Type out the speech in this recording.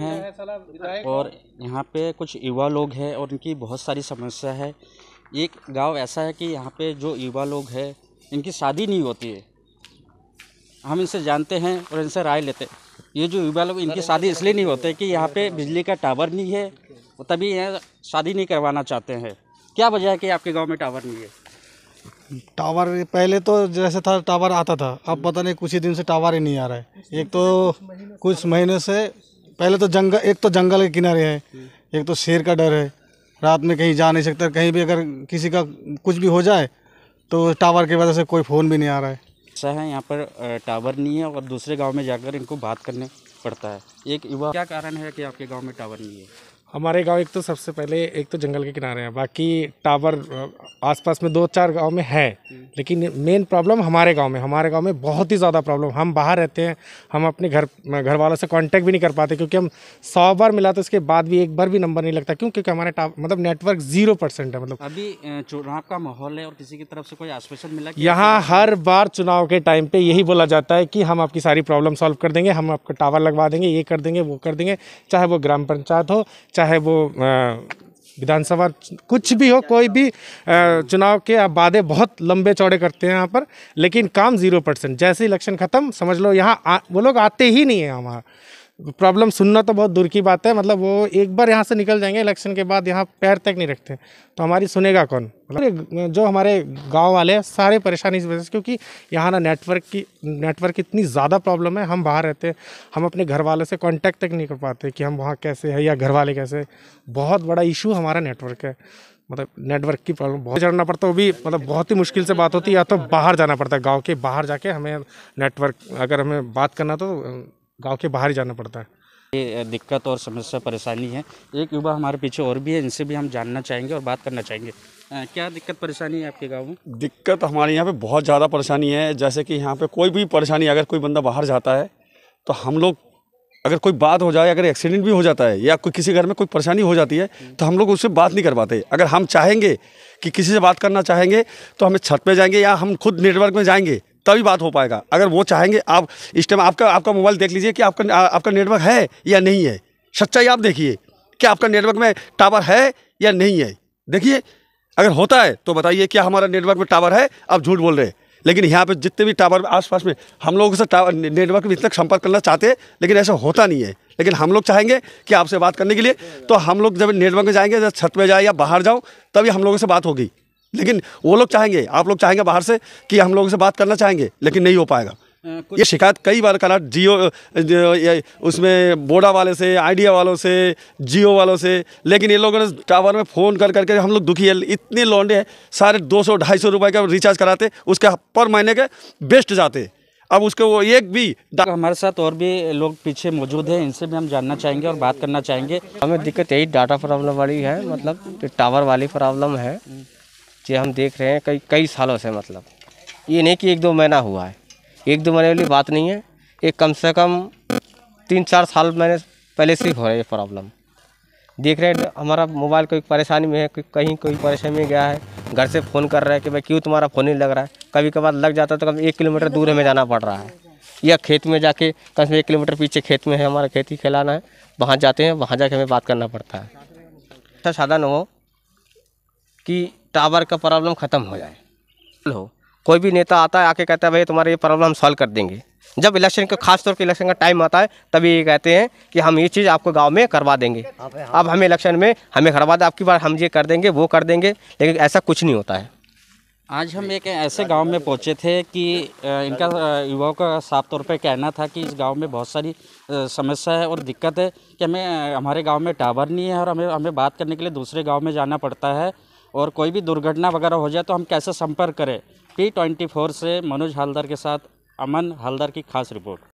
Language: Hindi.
हैं और यहाँ पे कुछ युवा लोग हैं और इनकी बहुत सारी समस्या है एक गांव ऐसा है कि यहाँ पे जो युवा लोग हैं इनकी शादी नहीं होती है हम इनसे जानते हैं और इनसे राय लेते हैं ये जो युवा लोग इनकी शादी इसलिए नहीं होते कि यहाँ पे बिजली का टावर नहीं है और तभी यहाँ शादी नहीं करवाना चाहते हैं क्या वजह है कि आपके गाँव में टावर नहीं है टावर पहले तो जैसे था टावर आता था अब पता नहीं कुछ ही दिन से टावर ही नहीं आ रहा है एक तो कुछ महीने से पहले तो जंगल एक तो जंगल के किनारे है एक तो शेर का डर है रात में कहीं जा नहीं सकता कहीं भी अगर किसी का कुछ भी हो जाए तो टावर की वजह से कोई फ़ोन भी नहीं आ रहा है ऐसा है यहाँ पर टावर नहीं है और दूसरे गांव में जाकर इनको बात करने पड़ता है एक युवा क्या कारण है कि आपके गांव में टावर नहीं है हमारे गांव एक तो सबसे पहले एक तो जंगल के किनारे हैं बाकी टावर आसपास में दो चार गांव में है लेकिन मेन प्रॉब्लम हमारे गांव में हमारे गांव में बहुत ही ज़्यादा प्रॉब्लम हम बाहर रहते हैं हम अपने घर घर वालों से कांटेक्ट भी नहीं कर पाते क्योंकि हम सौ बार मिला तो उसके बाद भी एक बार भी नंबर नहीं लगता क्यों क्योंकि हमारे मतलब नेटवर्क जीरो परसेंट है मतलब अभी चुनाव का माहौल है और किसी की तरफ से कोई आश्वासन मिला यहाँ हर बार चुनाव के टाइम पर यही बोला जाता है कि हम आपकी सारी प्रॉब्लम सॉल्व कर देंगे हम आपको टावर लगवा देंगे ये कर देंगे वो कर देंगे चाहे वो ग्राम पंचायत हो चाहे चाहे वो विधानसभा कुछ भी हो कोई भी चुनाव के आप वादे बहुत लंबे चौड़े करते हैं यहाँ पर लेकिन काम जीरो परसेंट जैसे इलेक्शन ख़त्म समझ लो यहाँ वो लोग आते ही नहीं हैं हमारा प्रॉब्लम सुनना तो बहुत दूर की बात है मतलब वो एक बार यहाँ से निकल जाएंगे इलेक्शन के बाद यहाँ पैर तक नहीं रखते तो हमारी सुनेगा कौन मतलब जो हमारे गांव वाले हैं सारे परेशानी इस वजह से क्योंकि यहाँ ना नेटवर्क की नेटवर्क इतनी ज़्यादा प्रॉब्लम है हम बाहर रहते हैं हम अपने घर वालों से कॉन्टैक्ट तक नहीं कर पाते कि हम वहाँ कैसे हैं या घर वाले कैसे बहुत बड़ा इशू हमारा नेटवर्क है मतलब नेटवर्क की प्रॉब्लम बहुत चढ़ना पड़ता है वो भी मतलब बहुत ही मुश्किल से बात होती है या तो बाहर जाना पड़ता है गाँव के बाहर जाके हमें नेटवर्क अगर हमें बात करना तो गाँव के बाहर जाना पड़ता है ये दिक्कत और समस्या परेशानी है एक युवा हमारे पीछे और भी है इनसे भी हम जानना चाहेंगे और बात करना चाहेंगे आ, क्या दिक्कत परेशानी है आपके गांव में दिक्कत हमारे यहाँ पे बहुत ज़्यादा परेशानी है जैसे कि यहाँ पे कोई भी परेशानी अगर कोई बंदा बाहर जाता है तो हम लोग अगर कोई बात हो जाए अगर एक्सीडेंट भी हो जाता है या कोई किसी घर में कोई परेशानी हो जाती है तो हम लोग उससे बात नहीं कर पाते अगर हम चाहेंगे कि किसी से बात करना चाहेंगे तो हमें छत पर जाएंगे या हम खुद नेटवर्क में जाएंगे तभी बात हो पाएगा अगर वो चाहेंगे आप इस टाइम आपका आपका मोबाइल देख लीजिए कि आपका आपका नेटवर्क है या नहीं है सच्चाई आप देखिए कि आपका नेटवर्क में टावर है या नहीं है देखिए अगर होता है तो बताइए क्या हमारा नेटवर्क में टावर है आप झूठ बोल रहे हैं लेकिन यहाँ पे जितने भी टावर आसपास में हम लोगों से टावर नेटवर्क में इतना संपर्क करना चाहते हैं लेकिन ऐसा होता नहीं है लेकिन हम लोग चाहेंगे कि आपसे बात करने के लिए तो हम लोग जब नेटवर्क में जाएंगे जब छत में जाए या बाहर जाओ तभी हम लोगों से बात होगी लेकिन वो लोग चाहेंगे आप लोग चाहेंगे बाहर से कि हम लोगों से बात करना चाहेंगे लेकिन नहीं हो पाएगा ये शिकायत कई बार करा जियो उसमें बोडा वाले से आइडिया वालों से जियो वालों से लेकिन ये लोगों ने टावर में फ़ोन कर करके हम लोग दुखी है इतने लौंडे हैं सारे दो सौ ढाई सौ रुपये का रिचार्ज कराते उसके पर महीने के बेस्ट जाते अब उसके वो एक भी तो हमारे साथ और भी लोग पीछे मौजूद हैं इनसे भी हम जानना चाहेंगे और बात करना चाहेंगे हमें दिक्कत यही डाटा प्रॉब्लम वाली है मतलब टावर वाली प्रॉब्लम है हम्म। जो हम देख रहे हैं कई कई सालों से मतलब ये नहीं कि एक दो महीना हुआ है एक दो महीने वाली बात नहीं है ये कम से कम तीन चार साल मैंने पहले से हो रहा है ये प्रॉब्लम देख रहे हैं हमारा मोबाइल कोई परेशानी में है कोई कहीं कोई परेशानी में गया है घर से फ़ोन कर रहा है कि भाई क्यों तुम्हारा फ़ोन नहीं लग रहा है कभी कभार लग जाता है तो कभी एक किलोमीटर दूर हमें जाना पड़ रहा है या खेत में जाके कम से एक किलोमीटर पीछे खेत में है हमारा खेती खिलाना है वहाँ जाते हैं वहाँ जाके हमें बात करना पड़ता है अच्छा साधन हो कि टावर का प्रॉब्लम ख़त्म हो जाए हेलो कोई भी नेता आता है आके कहता है भाई तुम्हारे ये प्रॉब्लम हम सॉल्व कर देंगे जब इलेक्शन का खास तौर पर इलेक्शन का टाइम आता है तभी ये कहते हैं कि हम ये चीज़ आपको गांव में करवा देंगे अब हमें इलेक्शन में हमें करवा दें आपकी बार हम ये कर देंगे वो कर देंगे लेकिन ऐसा कुछ नहीं होता है आज हम एक ऐसे गांव में पहुंचे थे कि इनका युवाओं का साफ तौर पर कहना था कि इस गांव में बहुत सारी समस्या है और दिक्कत है कि हमें हमारे गांव में टावर नहीं है और हमें हमें बात करने के लिए दूसरे गांव में जाना पड़ता है और कोई भी दुर्घटना वगैरह हो जाए तो हम कैसे संपर्क करें पी ट्वेंटी फोर से मनोज हालदार के साथ अमन हालदार की खास रिपोर्ट